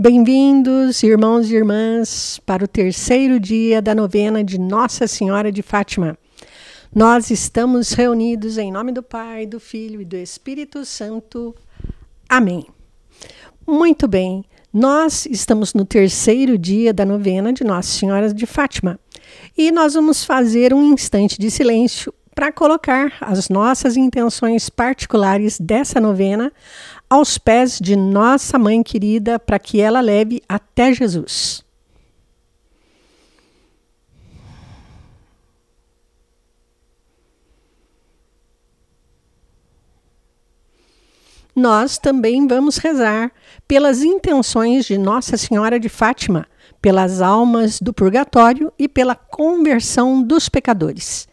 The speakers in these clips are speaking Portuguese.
Bem-vindos, irmãos e irmãs, para o terceiro dia da novena de Nossa Senhora de Fátima. Nós estamos reunidos em nome do Pai, do Filho e do Espírito Santo. Amém. Muito bem, nós estamos no terceiro dia da novena de Nossa Senhora de Fátima e nós vamos fazer um instante de silêncio para colocar as nossas intenções particulares dessa novena aos pés de nossa mãe querida para que ela leve até Jesus. Nós também vamos rezar pelas intenções de Nossa Senhora de Fátima, pelas almas do purgatório e pela conversão dos pecadores.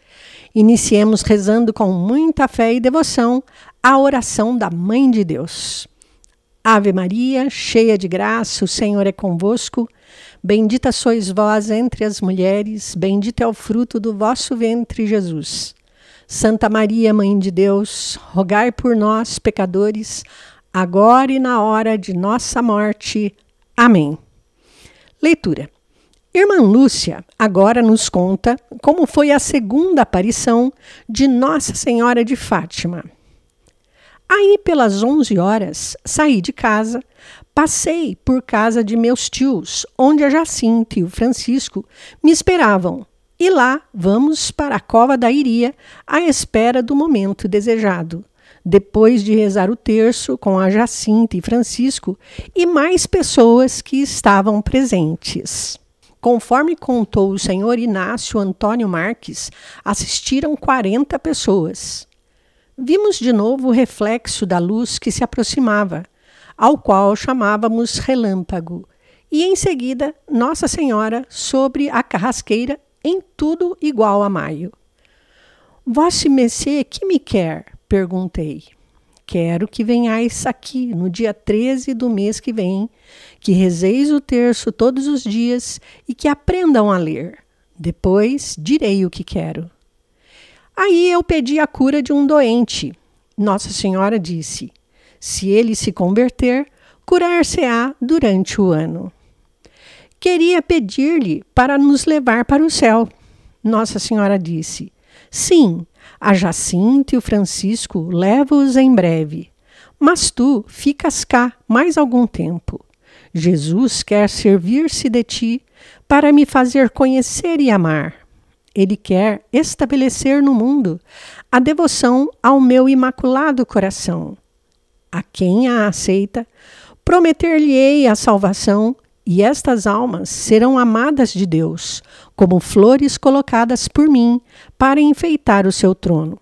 Iniciemos rezando com muita fé e devoção a oração da Mãe de Deus. Ave Maria, cheia de graça, o Senhor é convosco. Bendita sois vós entre as mulheres, bendito é o fruto do vosso ventre, Jesus. Santa Maria, Mãe de Deus, rogai por nós, pecadores, agora e na hora de nossa morte. Amém. Leitura. Irmã Lúcia agora nos conta como foi a segunda aparição de Nossa Senhora de Fátima. Aí, pelas 11 horas, saí de casa, passei por casa de meus tios, onde a Jacinta e o Francisco me esperavam. E lá vamos para a cova da Iria, à espera do momento desejado. Depois de rezar o terço com a Jacinta e Francisco e mais pessoas que estavam presentes. Conforme contou o senhor Inácio Antônio Marques, assistiram 40 pessoas vimos de novo o reflexo da luz que se aproximava, ao qual chamávamos relâmpago, e em seguida Nossa Senhora sobre a carrasqueira, em tudo igual a maio. Vosse Messê, que me quer? perguntei. Quero que venhais aqui no dia 13 do mês que vem, que rezeis o terço todos os dias e que aprendam a ler. Depois direi o que quero. Aí eu pedi a cura de um doente. Nossa Senhora disse: se ele se converter, curar-se-á durante o ano. Queria pedir-lhe para nos levar para o céu. Nossa Senhora disse: Sim, a Jacinta e o Francisco levam-os em breve, mas tu ficas cá mais algum tempo. Jesus quer servir-se de ti para me fazer conhecer e amar ele quer estabelecer no mundo a devoção ao meu imaculado coração. A quem a aceita, prometer-lhe-ei a salvação, e estas almas serão amadas de Deus, como flores colocadas por mim para enfeitar o seu trono.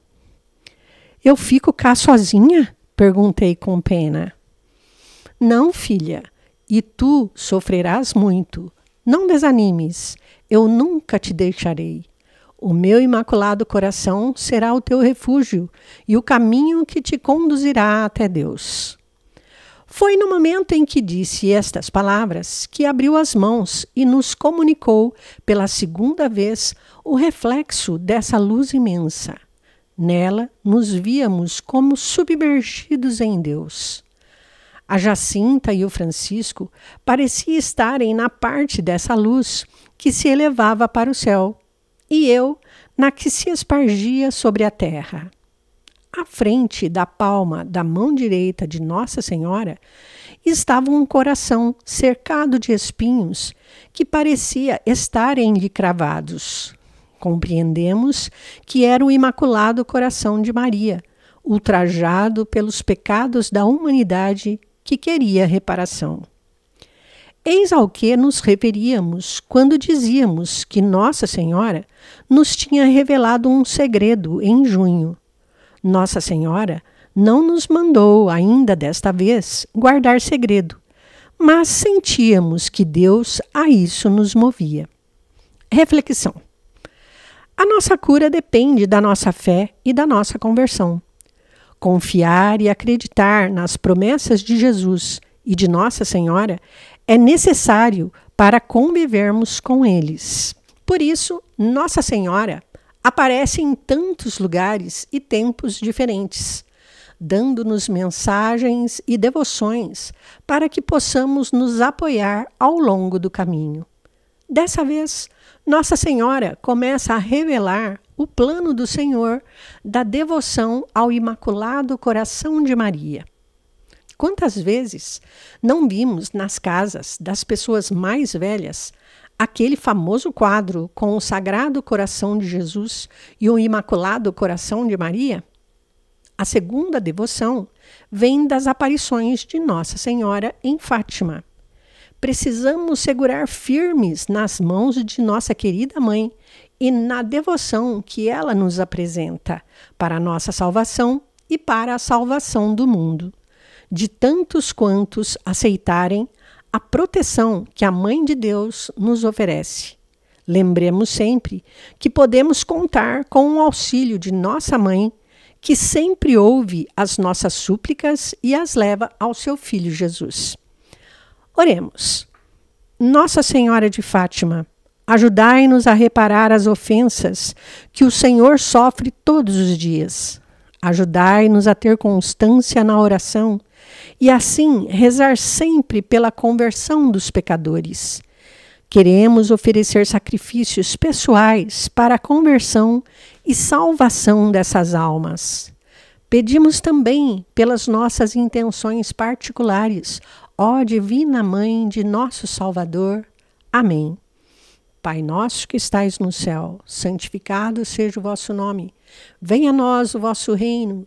Eu fico cá sozinha? perguntei com pena. Não, filha, e tu sofrerás muito. Não desanimes, eu nunca te deixarei. O meu imaculado coração será o teu refúgio e o caminho que te conduzirá até Deus. Foi no momento em que disse estas palavras que abriu as mãos e nos comunicou pela segunda vez o reflexo dessa luz imensa. Nela nos víamos como submergidos em Deus. A Jacinta e o Francisco pareciam estarem na parte dessa luz que se elevava para o céu e eu na que se espargia sobre a terra. À frente da palma da mão direita de Nossa Senhora estava um coração cercado de espinhos que parecia estarem-lhe cravados. Compreendemos que era o Imaculado Coração de Maria, ultrajado pelos pecados da humanidade que queria reparação. Eis ao que nos referíamos quando dizíamos que Nossa Senhora nos tinha revelado um segredo em junho. Nossa Senhora não nos mandou, ainda desta vez, guardar segredo, mas sentíamos que Deus a isso nos movia. Reflexão: A nossa cura depende da nossa fé e da nossa conversão. Confiar e acreditar nas promessas de Jesus e de Nossa Senhora é necessário para convivermos com eles. Por isso, Nossa Senhora aparece em tantos lugares e tempos diferentes, dando-nos mensagens e devoções para que possamos nos apoiar ao longo do caminho. Dessa vez, Nossa Senhora começa a revelar o plano do Senhor da devoção ao Imaculado Coração de Maria. Quantas vezes não vimos nas casas das pessoas mais velhas aquele famoso quadro com o Sagrado Coração de Jesus e o Imaculado Coração de Maria? A segunda devoção vem das aparições de Nossa Senhora em Fátima. Precisamos segurar firmes nas mãos de nossa querida mãe e na devoção que ela nos apresenta para a nossa salvação e para a salvação do mundo de tantos quantos aceitarem a proteção que a Mãe de Deus nos oferece. Lembremos sempre que podemos contar com o auxílio de nossa mãe, que sempre ouve as nossas súplicas e as leva ao seu filho Jesus. Oremos. Nossa Senhora de Fátima, ajudai-nos a reparar as ofensas que o Senhor sofre todos os dias. Ajudai-nos a ter constância na oração e assim rezar sempre pela conversão dos pecadores. Queremos oferecer sacrifícios pessoais para a conversão e salvação dessas almas. Pedimos também pelas nossas intenções particulares, ó Divina Mãe de nosso Salvador. Amém. Pai nosso que estais no céu, santificado seja o vosso nome. Venha a nós o vosso reino.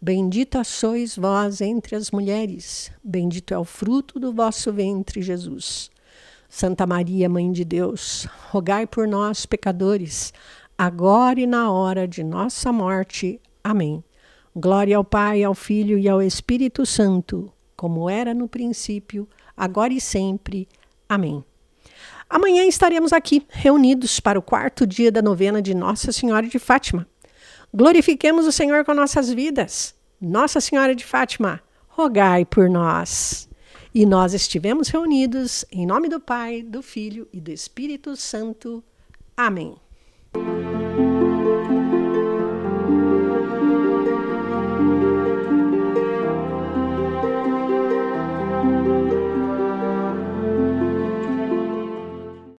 Bendita sois vós entre as mulheres, bendito é o fruto do vosso ventre, Jesus. Santa Maria, Mãe de Deus, rogai por nós, pecadores, agora e na hora de nossa morte. Amém. Glória ao Pai, ao Filho e ao Espírito Santo, como era no princípio, agora e sempre. Amém. Amanhã estaremos aqui, reunidos para o quarto dia da novena de Nossa Senhora de Fátima glorifiquemos o Senhor com nossas vidas. Nossa Senhora de Fátima, rogai por nós. E nós estivemos reunidos em nome do Pai, do Filho e do Espírito Santo. Amém.